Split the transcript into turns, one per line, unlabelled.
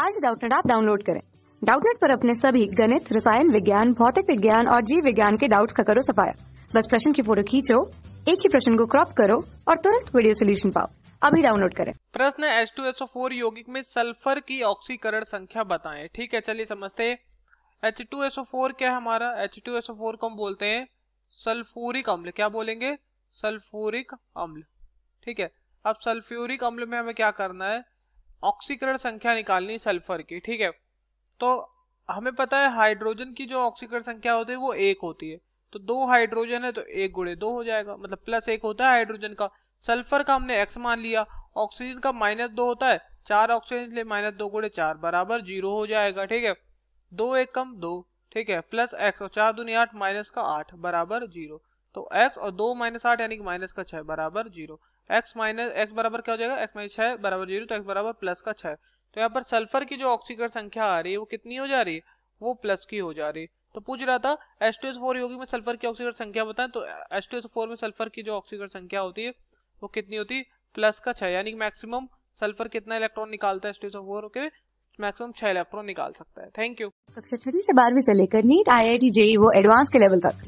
आज डाउटनेट आप डाउनलोड करें डाउटनेट पर अपने सभी गणित रसायन विज्ञान भौतिक विज्ञान और जीव विज्ञान के डाउट्स का करो सफाया बस प्रश्न की फोटो खींचो एक ही प्रश्न को क्रॉप करो और तुरंत वीडियो सोल्यूशन पाओ अभी डाउनलोड करें
प्रश्न एस टू एस फोर यौगिक में सल्फर की ऑक्सीकरण संख्या बताएं ठीक है चलिए समझते हैं एच टू एस फोर क्या है हमारा एच टू एस फोर को हम बोलते हैं सल्फूरिक अम्ल क्या बोलेंगे सल्फूरिक अम्ल ठीक है अब सल्फ्यूरिक अम्ल में हमें क्या करना है ऑक्सीकरण संख्या निकालनी सल्फर की ठीक है तो हमें पता है हाइड्रोजन की जो ऑक्सीकरण संख्या होती है वो एक होती है तो दो हाइड्रोजन है तो एक गुड़े दो हो जाएगा मतलब प्लस एक होता है हाइड्रोजन का सल्फर का हमने एक्स मान लिया ऑक्सीजन का माइनस दो होता है चार ऑक्सीजन इसलिए माइनस दो गुड़े चार बराबर जीरो हो जाएगा ठीक है दो एक कम दो ठीक है प्लस एक्स और चार दूनी आठ माइनस का आठ बराबर जीरो तो एक्स और दो माइनस आठ यानी कि माइनस का छह बराबर जीरो एक्स माइनस एक्स बराबर क्या हो जाएगा एक्स माइनस छह बराबर जीरो तो एक्स बराबर प्लस का छह तो यहाँ पर सल्फर की जो ऑक्सीकरण संख्या आ रही है वो कितनी हो जा रही है वो प्लस की हो जा रही है तो पूछ रहा था एस टू एस फोर योगी में सल्फर की ऑक्सीकरण संख्या बताएं तो एस टू एस फोर में सल्फर की जो ऑक्सीकरण संख्या होती है वो कितनी होती है प्लस का छह यानी कि मैक्सिमम सल्फर कितना इलेक्ट्रॉन निकालता है एस टू एस फोर के मैक्सिमम छह इलेक्ट्रॉन निकाल सकता है थैंक यू
कक्षा छठी से बारहवीं से लेकर NEET I I T JEE वो एडवांस के लेवल तक